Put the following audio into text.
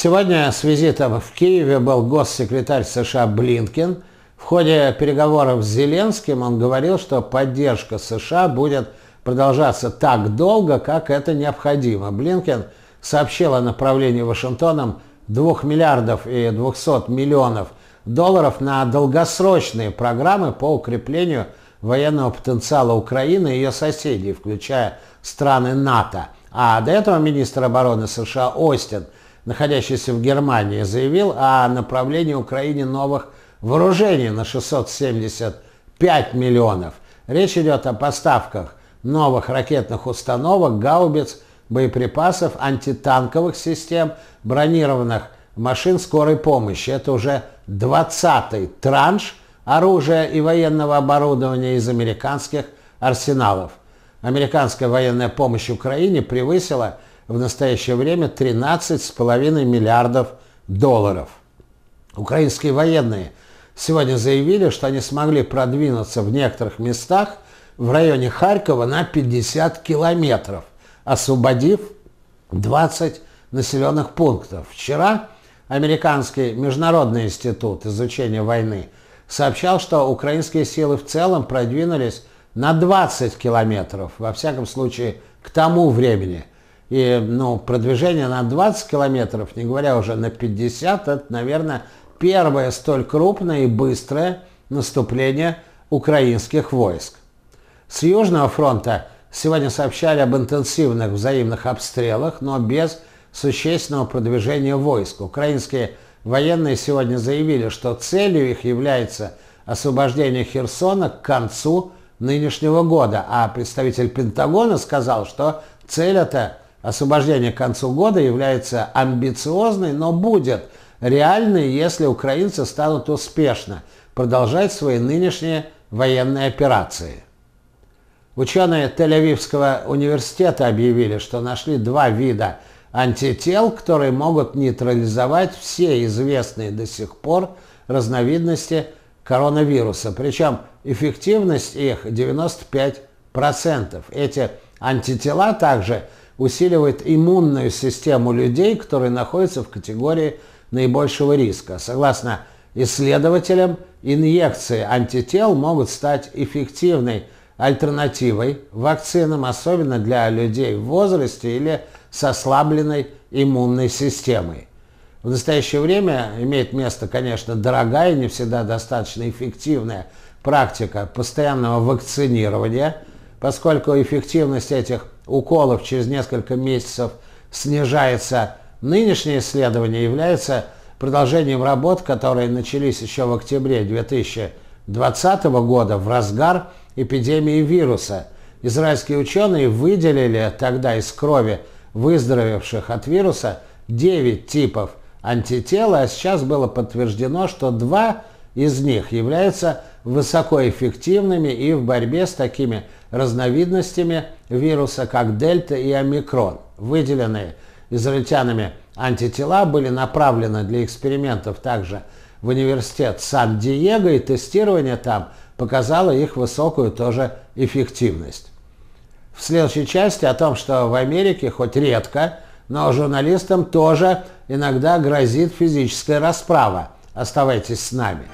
Сегодня с визитом в Киеве был госсекретарь США Блинкин. В ходе переговоров с Зеленским он говорил, что поддержка США будет продолжаться так долго, как это необходимо. Блинкин сообщил о направлении Вашингтоном 2 миллиардов и 200 миллионов долларов на долгосрочные программы по укреплению военного потенциала Украины и ее соседей, включая страны НАТО. А до этого министр обороны США Остин – находящийся в Германии, заявил о направлении Украине новых вооружений на 675 миллионов. Речь идет о поставках новых ракетных установок, гаубиц, боеприпасов, антитанковых систем, бронированных машин скорой помощи. Это уже 20-й транш оружия и военного оборудования из американских арсеналов. Американская военная помощь Украине превысила в настоящее время 13,5 миллиардов долларов. Украинские военные сегодня заявили, что они смогли продвинуться в некоторых местах в районе Харькова на 50 километров, освободив 20 населенных пунктов. Вчера Американский международный институт изучения войны сообщал, что украинские силы в целом продвинулись на 20 километров, во всяком случае, к тому времени – и ну, продвижение на 20 километров, не говоря уже на 50, это, наверное, первое столь крупное и быстрое наступление украинских войск. С Южного фронта сегодня сообщали об интенсивных взаимных обстрелах, но без существенного продвижения войск. Украинские военные сегодня заявили, что целью их является освобождение Херсона к концу нынешнего года, а представитель Пентагона сказал, что цель эта – Освобождение к концу года является амбициозной, но будет реальной, если украинцы станут успешно продолжать свои нынешние военные операции. Ученые Тель-Авивского университета объявили, что нашли два вида антител, которые могут нейтрализовать все известные до сих пор разновидности коронавируса. Причем эффективность их 95%. Эти антитела также усиливает иммунную систему людей, которые находятся в категории наибольшего риска. Согласно исследователям, инъекции антител могут стать эффективной альтернативой вакцинам, особенно для людей в возрасте или с ослабленной иммунной системой. В настоящее время имеет место, конечно, дорогая, и не всегда достаточно эффективная практика постоянного вакцинирования, поскольку эффективность этих уколов через несколько месяцев снижается, нынешнее исследование является продолжением работ, которые начались еще в октябре 2020 года в разгар эпидемии вируса. Израильские ученые выделили тогда из крови выздоровевших от вируса 9 типов антитела, а сейчас было подтверждено, что два из них являются высокоэффективными и в борьбе с такими разновидностями вируса, как дельта и омикрон. Выделенные израильтянами антитела были направлены для экспериментов также в университет Сан-Диего, и тестирование там показало их высокую тоже эффективность. В следующей части о том, что в Америке хоть редко, но журналистам тоже иногда грозит физическая расправа. Оставайтесь с нами.